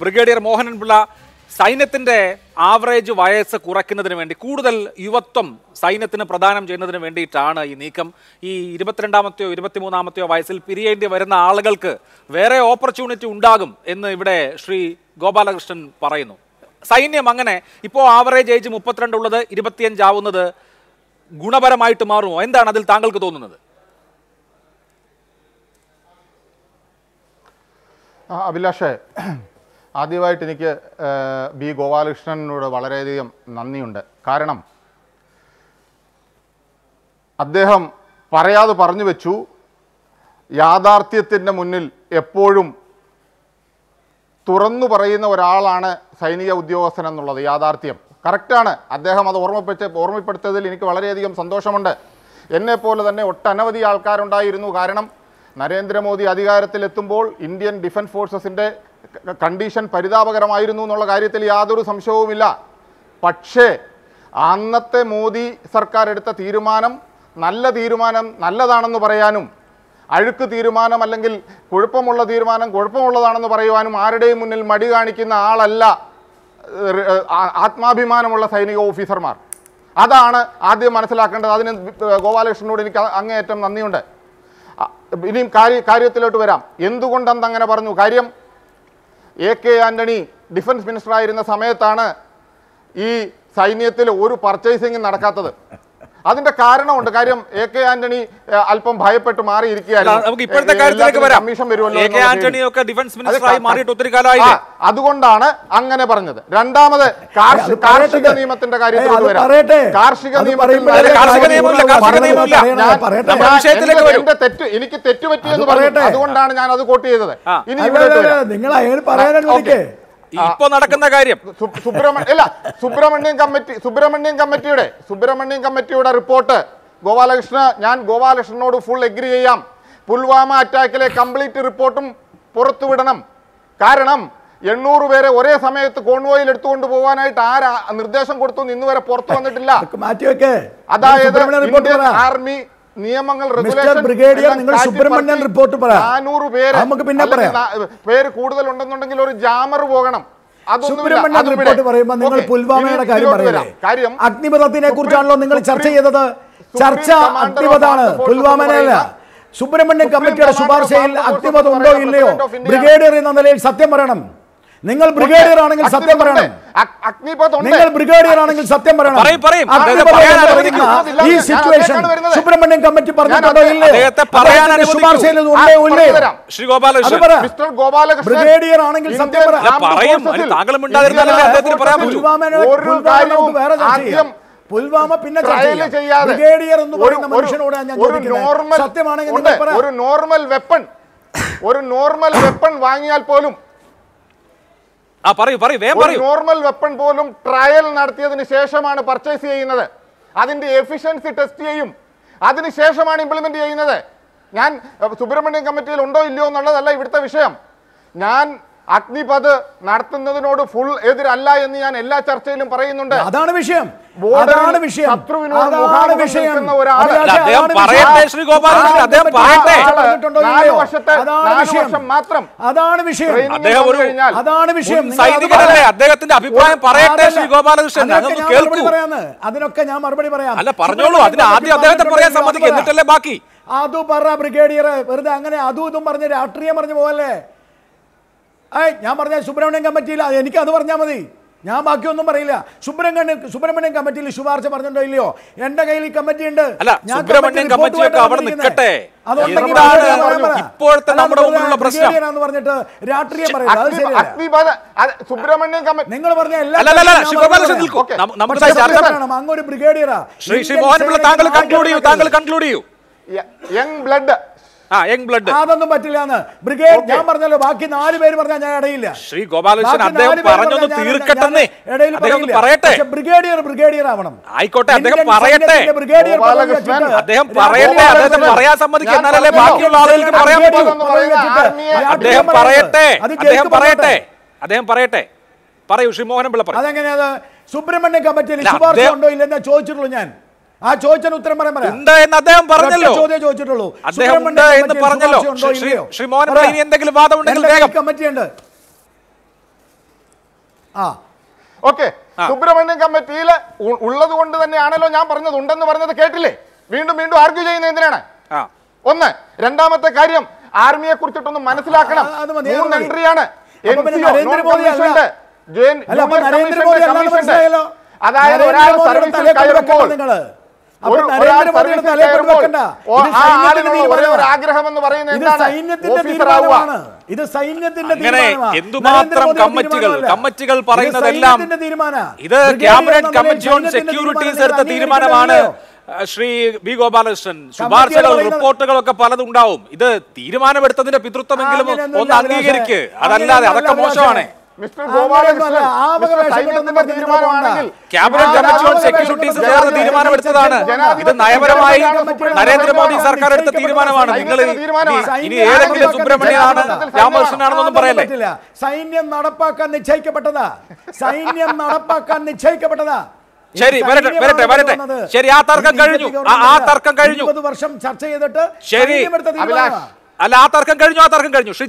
brigadier Mohanan Pillai സൈന്യത്തിൻ്റെ average വയസ്സ് കുറയ്ക്കുന്നതിന് വേണ്ടി കൂടുതൽ യുവത്വം സൈന്യത്തിന് പ്രദാനം ചെയ്യുന്നതിന് വേണ്ടിയിട്ടാണ് ഈ നീക്കം ഈ ഇരുപത്തിരണ്ടാമത്തെയോ ഇരുപത്തിമൂന്നാമത്തെയോ വയസ്സിൽ പിരിയേണ്ടി വരുന്ന ആളുകൾക്ക് വേറെ ഓപ്പർച്യൂണിറ്റി ഉണ്ടാകും എന്ന് ഇവിടെ ശ്രീ ഗോപാലകൃഷ്ണൻ പറയുന്നു സൈന്യം അങ്ങനെ ഇപ്പോൾ ആവറേജ് ഏജ് മുപ്പത്തിരണ്ട് ഉള്ളത് ഇരുപത്തിയഞ്ചാവുന്നത് ഗുണപരമായിട്ട് മാറുമോ എന്താണ് അതിൽ താങ്കൾക്ക് തോന്നുന്നത് അഭിലാഷേ ആദ്യമായിട്ട് എനിക്ക് ബി ഗോപാലകൃഷ്ണനോട് വളരെയധികം നന്ദിയുണ്ട് കാരണം അദ്ദേഹം പറയാതെ പറഞ്ഞു വെച്ചു യാഥാർത്ഥ്യത്തിൻ്റെ മുന്നിൽ എപ്പോഴും തുറന്നു പറയുന്ന ഒരാളാണ് സൈനിക ഉദ്യോഗസ്ഥൻ എന്നുള്ളത് യാഥാർത്ഥ്യം കറക്റ്റാണ് അദ്ദേഹം അത് ഓർമ്മപ്പെട്ട് ഓർമ്മപ്പെടുത്തതിൽ എനിക്ക് വളരെയധികം സന്തോഷമുണ്ട് എന്നെപ്പോലെ തന്നെ ഒട്ടനവധി ആൾക്കാരുണ്ടായിരുന്നു കാരണം നരേന്ദ്രമോദി അധികാരത്തിലെത്തുമ്പോൾ ഇന്ത്യൻ ഡിഫൻസ് ഫോഴ്സസിൻ്റെ കണ്ടീഷൻ പരിതാപകരമായിരുന്നു എന്നുള്ള കാര്യത്തിൽ യാതൊരു സംശയവുമില്ല പക്ഷേ അന്നത്തെ മോദി സർക്കാർ എടുത്ത തീരുമാനം നല്ല തീരുമാനം നല്ലതാണെന്ന് പറയാനും അഴുക്ക് തീരുമാനം അല്ലെങ്കിൽ കുഴപ്പമുള്ള തീരുമാനം കുഴപ്പമുള്ളതാണെന്ന് പറയുവാനും ആരുടെയും മുന്നിൽ മടി കാണിക്കുന്ന ആളല്ല ആത്മാഭിമാനമുള്ള സൈനിക ഓഫീസർമാർ അതാണ് ആദ്യം മനസ്സിലാക്കേണ്ടത് അതിന് ഗോപാലകൃഷ്ണനോട് എനിക്ക് അങ്ങേയറ്റം നന്ദിയുണ്ട് ഇനിയും കാര്യ കാര്യത്തിലോട്ട് വരാം എന്തുകൊണ്ട് അങ്ങനെ പറഞ്ഞു കാര്യം A K Antony defence minister ആയിരുന്ന സമയത്താണ് ഈ സൈന്യത്തിൽ ഒരു പർച്ചേസിങ് നടക്കാത്തത് അതിന്റെ കാരണമുണ്ട് കാര്യം എ കെ ആന്റണി അല്പം ഭയപ്പെട്ട് മാറിയിരിക്കുകയായിരുന്നു അതുകൊണ്ടാണ് അങ്ങനെ പറഞ്ഞത് രണ്ടാമത് കാർഷിക നിയമത്തിന്റെ കാര്യത്തിൽ തെറ്റ് എനിക്ക് തെറ്റുപറ്റിയെന്ന് പറഞ്ഞു അതുകൊണ്ടാണ് ഞാൻ അത് കോട്ട് ചെയ്തത് ഇനി നിങ്ങൾ പറയാനോ ഇപ്പൊ നടക്കുന്ന കാര്യം സുബ്രഹ്മണ്യ അല്ല സുബ്രഹ്മണ്യം കമ്മിറ്റി സുബ്രഹ്മണ്യം കമ്മിറ്റിയുടെ സുബ്രഹ്മണ്യം കമ്മിറ്റിയുടെ റിപ്പോർട്ട് ഗോപാലകൃഷ്ണ ഞാൻ ഗോപാലകൃഷ്ണനോട് ഫുൾ എഗ്രി ചെയ്യാം പുൽവാമ അറ്റാക്കിലെ കംപ്ലീറ്റ് റിപ്പോർട്ടും പുറത്തുവിടണം കാരണം എണ്ണൂറ് പേരെ ഒരേ സമയത്ത് കോൺവോയിൽ എടുത്തുകൊണ്ട് പോകാനായിട്ട് ആരാ നിർദ്ദേശം കൊടുത്തു ഇന്നുവരെ പുറത്തു വന്നിട്ടില്ല അതായത് ആർമി നിയമങ്ങൾ ബ്രിഗേഡിയർ നിങ്ങൾ സുബ്രഹ്മണ്യൻ റിപ്പോർട്ട് പറയാം നാനൂറ് പേര് നമുക്ക് പിന്നെ പറയാം പേര് കൂടുതൽ ഉണ്ടെന്നുണ്ടെങ്കിൽ ഒരു ജാമർ പോകണം സുബ്രഹ്മണ്യൻ റിപ്പോർട്ട് പറയുമ്പോൾ നിങ്ങൾ പുൽവാമയുടെ കാര്യം പറയില്ലേ അഗ്നിപഥത്തിനെ കുറിച്ചാണല്ലോ നിങ്ങൾ ചർച്ച ചെയ്തത് ചർച്ച അഗ്നിപഥാണ് പുൽവാമനല്ല സുബ്രഹ്മണ്യൻ കമ്മിറ്റിയുടെ ശുപാർശയിൽ അഗ്നിപഥം ഉണ്ടോ ഇല്ലയോ ബ്രിഗേഡിയർ എന്ന നിലയിൽ സത്യം പറയണം നിങ്ങൾ ബ്രിഗേഡിയർ ആണെങ്കിൽ സത്യം പറയണം നിങ്ങൾ ബ്രിഗേഡിയർ ആണെങ്കിൽ സത്യം പറയണം ഈ സിറ്റുവേഷൻ സുബ്രഹ്മണ്യം കമ്മിറ്റി ബ്രിഗേഡിയർ ആണെങ്കിൽ സത്യം പറയാം പുൽവാമ പിന്നെ ബ്രിഗേഡിയർ എന്ന് പറയുന്ന മനുഷ്യനോട് ഞാൻ സത്യമാണെങ്കിൽ ഒരു നോർമൽ വെപ്പൺ ഒരു നോർമൽ വെപ്പൺ വാങ്ങിയാൽ പോലും ആ പറയൂ പറയൂ വേഗം പറയൂ നോർമൽ വെപ്പൺ പോലും ട്രയൽ നടത്തിയതിന് ശേഷമാണ് പർച്ചേസ് ചെയ്യുന്നത് അതിന്റെ എഫിഷ്യൻസി ടെസ്റ്റ് ചെയ്യും അതിനുശേഷമാണ് ഇംപ്ലിമെന്റ് ചെയ്യുന്നത് ഞാൻ സുബ്രഹ്മണ്യം കമ്മിറ്റിയിൽ ഉണ്ടോ ഇല്ലയോ എന്നുള്ളതല്ല ഇവിടുത്തെ വിഷയം ഞാൻ അഗ്നിപത് നടത്തുന്നതിനോട് ഫുൾ എതിരല്ല എന്ന് ഞാൻ എല്ലാ ചർച്ചയിലും പറയുന്നുണ്ട് അതാണ് വിഷയം അതാണ് വിഷയം അതാണ് വിഷയം വർഷത്തെ നാല് വർഷം മാത്രം അതാണ് വിഷയം അതാണ് വിഷയം അദ്ദേഹത്തിന്റെ അഭിപ്രായം ഗോപാലകൃഷ്ണൻ അതിനൊക്കെ ഞാൻ മറുപടി പറയാം അല്ല പറഞ്ഞോളൂ ആദ്യം അദ്ദേഹത്തെ എന്നിട്ടല്ലേ ബാക്കി അതു പറ ബ്രിഗേഡിയർ വെറുതെ അങ്ങനെ അതും ഇതും പറഞ്ഞ് രാഷ്ട്രീയം പറഞ്ഞു പോകല്ലേ ഏയ് ഞാൻ പറഞ്ഞാൽ സുബ്രഹ്മണ്യം കമ്മിറ്റിയില്ല എനിക്ക് അത് പറഞ്ഞാൽ മതി ഞാൻ ബാക്കിയൊന്നും പറയില്ല സുബ്രഹ്മണ്യം സുബ്രഹ്മണ്യം കമ്മിറ്റിയിൽ ശുപാർശ പറഞ്ഞിട്ടോ ഇല്ലയോ എന്റെ കയ്യിൽ ഈ കമ്മിറ്റി ഉണ്ട് പറഞ്ഞിട്ട് നിങ്ങൾ പറഞ്ഞ എല്ലാ അങ്ങൊരു ബ്രിഗേഡിയറാ താങ്കൾ കൺക്ലൂഡ് ചെയ്യൂ യങ് ബ്ലഡ് യങ് ബ്ലഡ് അതൊന്നും പറ്റില്ല എന്ന് ഞാൻ പറഞ്ഞല്ലോ ബാക്കി നാല് പേര് ശ്രീ അദ്ദേഹം ആവണം അദ്ദേഹം പറയട്ടെ അദ്ദേഹം പറയട്ടെ ബാക്കിയുള്ള പറയാൻ പറ്റൂ പറയട്ടെ അദ്ദേഹം പറയട്ടെ അദ്ദേഹം പറയട്ടെ സുബ്രഹ്മണ്യ കമ്മിറ്റിയിൽ ശുപാർശ ഉണ്ടോ ഇല്ലെന്ന് ചോദിച്ചിട്ടുള്ളൂ ഞാൻ ആ ചോദിച്ചതിന് ഉത്തരം പറയാൻ പറയാം അദ്ദേഹം പറഞ്ഞല്ലോ ചോദ്യം ചോദിച്ചിട്ടുള്ളൂ അദ്ദേഹം എന്ന് പറഞ്ഞല്ലോ ശ്രീ മോഹൻ ഇനി എന്തെങ്കിലും വാദം ഉണ്ടെങ്കിൽ കമ്മിറ്റിയുണ്ട് ആ ഓക്കെ സുബ്രഹ്മണ്യം കമ്മിറ്റിയിൽ ഉള്ളത് കൊണ്ട് തന്നെയാണല്ലോ ഞാൻ പറഞ്ഞത് ഉണ്ടെന്ന് പറഞ്ഞത് കേട്ടില്ലേ വീണ്ടും വീണ്ടും ആർഗ്യൂ ചെയ്യുന്നത് എന്തിനാണ് ഒന്ന് രണ്ടാമത്തെ കാര്യം ആർമിയെ കുറിച്ചിട്ടൊന്ന് മനസ്സിലാക്കണം മൂന്ന് എൻട്രിയാണ് അതായത് ഒരാൾ സർവീസിൽ കയറുമ്പോൾ ഇത് സൈന്യത്തിന്റെ എന്തുമാത്രം കമ്മിറ്റികൾ കമ്മിറ്റികൾ പറയുന്നതെല്ലാം ഇത് ക്യാബിനറ്റ് കമ്മിറ്റി ഓൺ സെക്യൂരിറ്റീസ് എടുത്ത തീരുമാനമാണ് ശ്രീ ബി ഗോപാലകൃഷ്ണൻ ശുപാർശകൾ റിപ്പോർട്ടുകളൊക്കെ പലതും ഉണ്ടാവും ഇത് തീരുമാനമെടുത്തതിന്റെ പിതൃത്വമെങ്കിലും ഒന്ന് അംഗീകരിക്ക് അതല്ലാതെ അതൊക്കെ മോശമാണ് മിസ്റ്റർ തീരുമാനമെടുത്തതാണ് ഇത് നയപരമായി നരേന്ദ്രമോദി സർക്കാർ എടുത്ത തീരുമാനമാണ് നിങ്ങൾ ഇനി ഏതെങ്കിലും സുബ്രഹ്മണ്യനാണ് രാമകൃഷ്ണനാണെന്നൊന്നും പറയല്ലേ സൈന്യം നടപ്പാക്കാൻ നിശ്ചയിക്കപ്പെട്ടതാ സൈന്യം നടപ്പാക്കാൻ നിശ്ചയിക്കപ്പെട്ടതാ ശരി വരട്ടെ വരട്ടെ വരട്ടെ ശരി ആ തർക്കം കഴിഞ്ഞു ആ തർക്കം കഴിഞ്ഞു വർഷം ചർച്ച ചെയ്തിട്ട് ശരി അല്ല ആ തർക്കം കഴിഞ്ഞു ആ തർക്കം കഴിഞ്ഞു